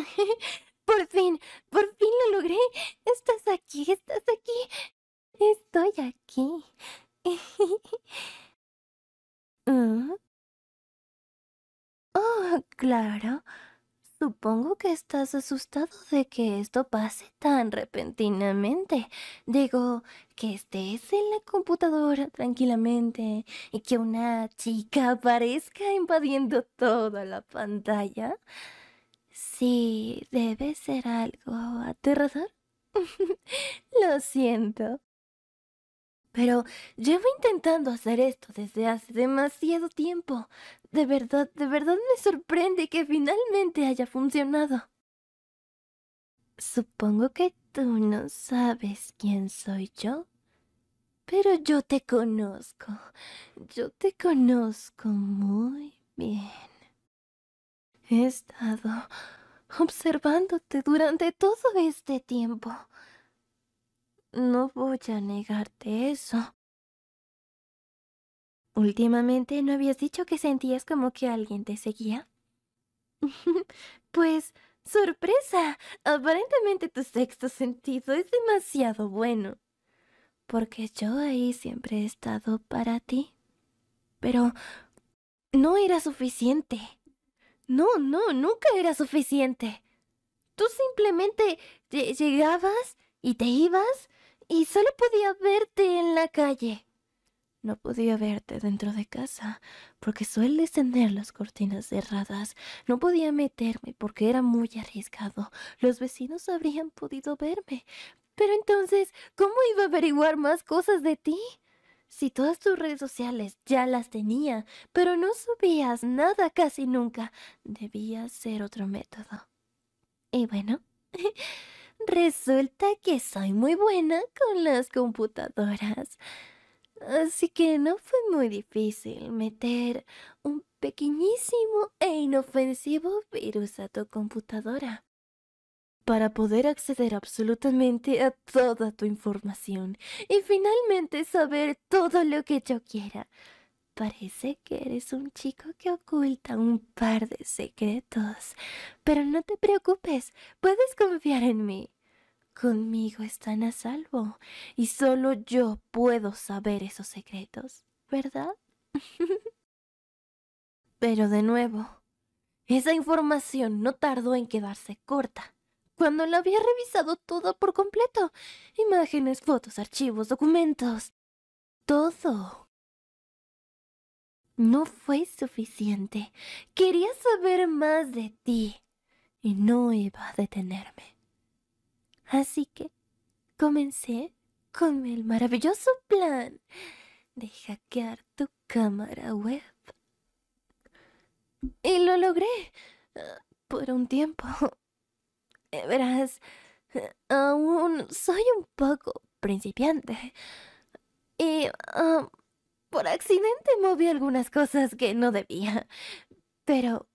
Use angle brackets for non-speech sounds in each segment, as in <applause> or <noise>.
<laughs> por fin, por fin lo logré. Estás aquí, estás aquí. Estoy aquí. <laughs> ¿Mm? Oh, claro. Supongo que estás asustado de que esto pase tan repentinamente. Digo, que estés en la computadora tranquilamente y que una chica aparezca invadiendo toda la pantalla. Sí, debe ser algo aterrador. <laughs> Lo siento. Pero llevo intentando hacer esto desde hace demasiado tiempo. De verdad, de verdad me sorprende que finalmente haya funcionado. Supongo que tú no sabes quién soy yo. Pero yo te conozco. Yo te conozco muy bien. He estado observándote durante todo este tiempo. No voy a negarte eso. Últimamente no habías dicho que sentías como que alguien te seguía. <laughs> pues, sorpresa, aparentemente tu sexto sentido es demasiado bueno. Porque yo ahí siempre he estado para ti. Pero no era suficiente. No, no, nunca era suficiente. Tú simplemente llegabas y te ibas y solo podía verte en la calle. No podía verte dentro de casa porque sueles tener las cortinas cerradas. No podía meterme porque era muy arriesgado. Los vecinos habrían podido verme. Pero entonces, ¿cómo iba a averiguar más cosas de ti? Si todas tus redes sociales ya las tenía, pero no subías nada casi nunca, debía ser otro método. Y bueno, <laughs> resulta que soy muy buena con las computadoras. Así que no fue muy difícil meter un pequeñísimo e inofensivo virus a tu computadora para poder acceder absolutamente a toda tu información y finalmente saber todo lo que yo quiera. Parece que eres un chico que oculta un par de secretos, pero no te preocupes, puedes confiar en mí. Conmigo están a salvo y solo yo puedo saber esos secretos, ¿verdad? <laughs> pero de nuevo, esa información no tardó en quedarse corta cuando lo había revisado todo por completo. Imágenes, fotos, archivos, documentos. Todo. No fue suficiente. Quería saber más de ti. Y no iba a detenerme. Así que comencé con el maravilloso plan de hackear tu cámara web. Y lo logré. Ah, por un tiempo. Eh, verás, eh, aún soy un poco principiante. Y ah, por accidente moví algunas cosas que no debía. Pero...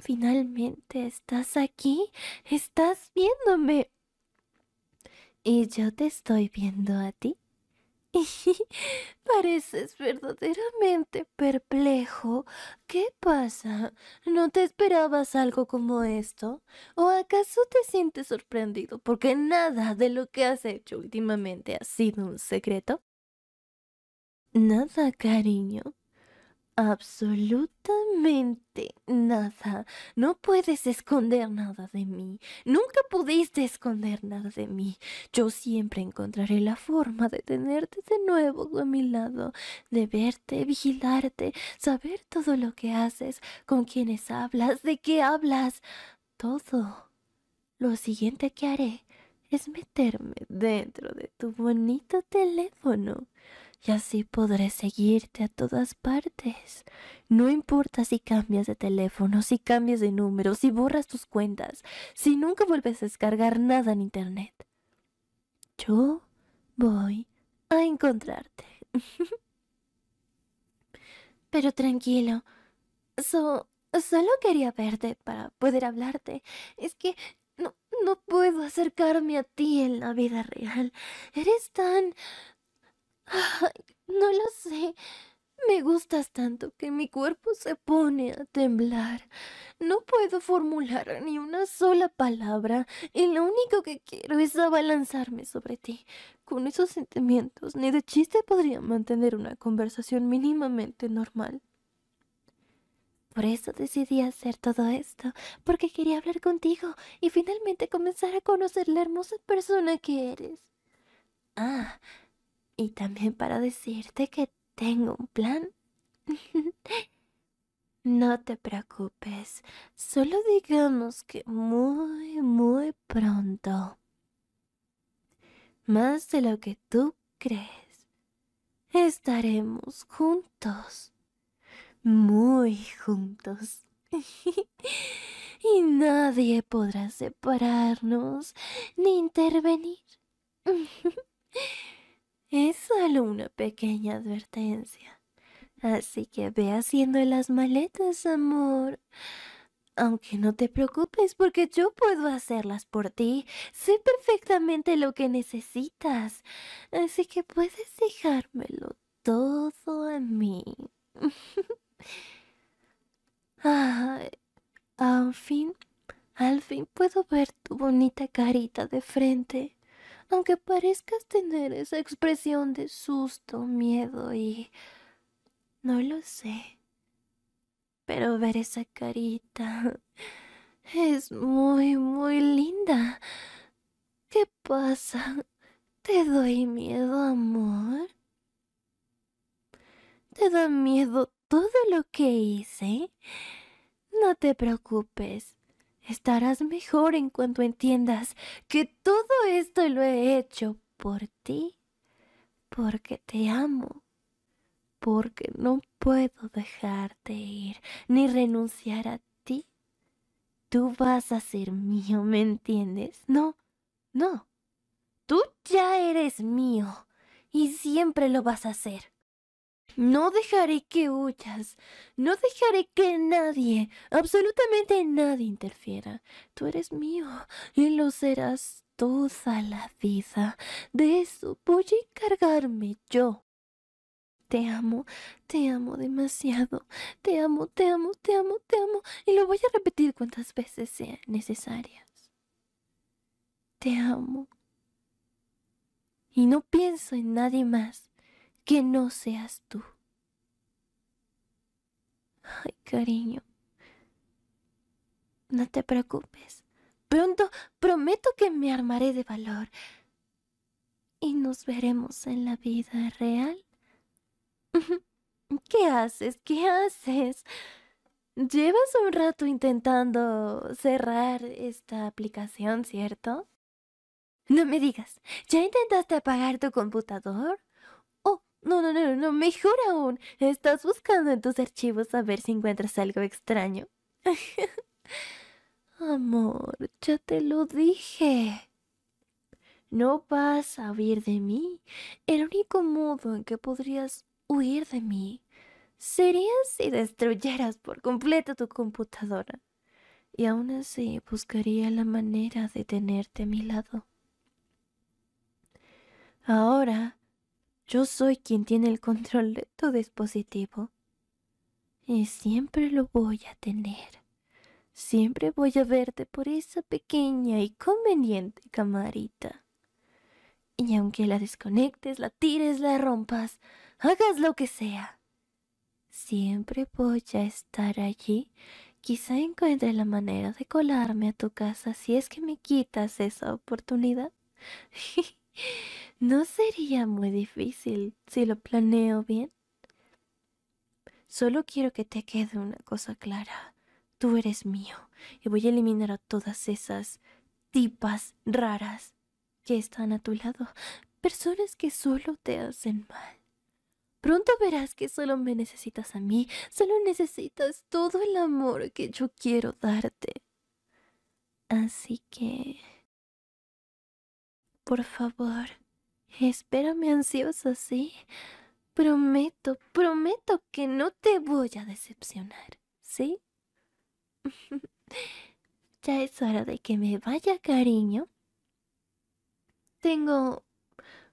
Finalmente estás aquí. Estás viéndome. Y yo te estoy viendo a ti. <laughs> Pareces verdaderamente perplejo. ¿Qué pasa? ¿No te esperabas algo como esto? ¿O acaso te sientes sorprendido porque nada de lo que has hecho últimamente ha sido un secreto? Nada, cariño absolutamente nada. No puedes esconder nada de mí. Nunca pudiste esconder nada de mí. Yo siempre encontraré la forma de tenerte de nuevo a mi lado, de verte, vigilarte, saber todo lo que haces, con quiénes hablas, de qué hablas. Todo. Lo siguiente que haré es meterme dentro de tu bonito teléfono y así podré seguirte a todas partes. No importa si cambias de teléfono, si cambias de número, si borras tus cuentas, si nunca vuelves a descargar nada en Internet. Yo voy a encontrarte. <laughs> Pero tranquilo. solo quería verte para poder hablarte. Es que no, no puedo acercarme a ti en la vida real. Eres tan no lo sé. Me gustas tanto que mi cuerpo se pone a temblar. No puedo formular ni una sola palabra y lo único que quiero es abalanzarme sobre ti. Con esos sentimientos ni de chiste podría mantener una conversación mínimamente normal. Por eso decidí hacer todo esto, porque quería hablar contigo y finalmente comenzar a conocer la hermosa persona que eres. Ah, y también para decirte que tengo un plan. <laughs> no te preocupes, solo digamos que muy, muy pronto. Más de lo que tú crees, estaremos juntos, muy juntos. <laughs> y nadie podrá separarnos ni intervenir. <laughs> Es solo una pequeña advertencia. Así que ve haciendo las maletas, amor. Aunque no te preocupes porque yo puedo hacerlas por ti. Sé perfectamente lo que necesitas. Así que puedes dejármelo todo a mí. <laughs> Ay, al fin, al fin puedo ver tu bonita carita de frente aunque parezcas tener esa expresión de susto, miedo y... no lo sé. Pero ver esa carita <laughs> es muy, muy linda. ¿Qué pasa? ¿Te doy miedo, amor? ¿Te da miedo todo lo que hice? No te preocupes. Estarás mejor en cuanto entiendas que todo esto lo he hecho por ti, porque te amo, porque no puedo dejarte ir ni renunciar a ti. Tú vas a ser mío, ¿me entiendes? No, no. Tú ya eres mío y siempre lo vas a ser. No dejaré que huyas, no dejaré que nadie, absolutamente nadie interfiera. Tú eres mío y lo serás toda la vida. De eso voy a encargarme yo. Te amo, te amo demasiado, te amo, te amo, te amo, te amo, y lo voy a repetir cuantas veces sean necesarias. Te amo. Y no pienso en nadie más que no seas tú. Ay, cariño. No te preocupes. Pronto prometo que me armaré de valor. Y nos veremos en la vida real. <laughs> ¿Qué haces? ¿Qué haces? Llevas un rato intentando cerrar esta aplicación, ¿cierto? No me digas, ¿ya intentaste apagar tu computador? No, no, no, no, mejor aún. Estás buscando en tus archivos a ver si encuentras algo extraño. <laughs> Amor, ya te lo dije. No vas a huir de mí. El único modo en que podrías huir de mí sería si destruyeras por completo tu computadora. Y aún así buscaría la manera de tenerte a mi lado. Ahora yo soy quien tiene el control de tu dispositivo. Y siempre lo voy a tener. Siempre voy a verte por esa pequeña y conveniente camarita. Y aunque la desconectes, la tires, la rompas, hagas lo que sea, siempre voy a estar allí. Quizá encuentre la manera de colarme a tu casa si es que me quitas esa oportunidad. <laughs> No sería muy difícil si lo planeo bien. Solo quiero que te quede una cosa clara. Tú eres mío y voy a eliminar a todas esas tipas raras que están a tu lado, personas que solo te hacen mal. Pronto verás que solo me necesitas a mí, solo necesitas todo el amor que yo quiero darte. Así que... Por favor, Espérame ansioso, ¿sí? Prometo, prometo que no te voy a decepcionar, ¿sí? <laughs> ya es hora de que me vaya, cariño. Tengo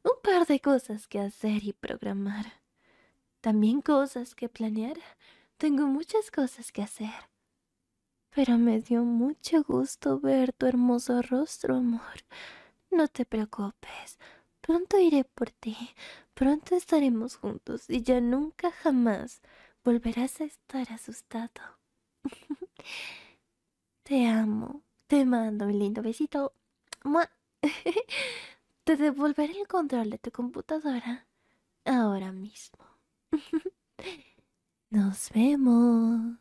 un par de cosas que hacer y programar. También cosas que planear. Tengo muchas cosas que hacer. Pero me dio mucho gusto ver tu hermoso rostro, amor. No te preocupes. Pronto iré por ti, pronto estaremos juntos y ya nunca jamás volverás a estar asustado. <laughs> te amo, te mando un lindo besito. <laughs> Te devolveré el control de tu computadora ahora mismo. <laughs> Nos vemos.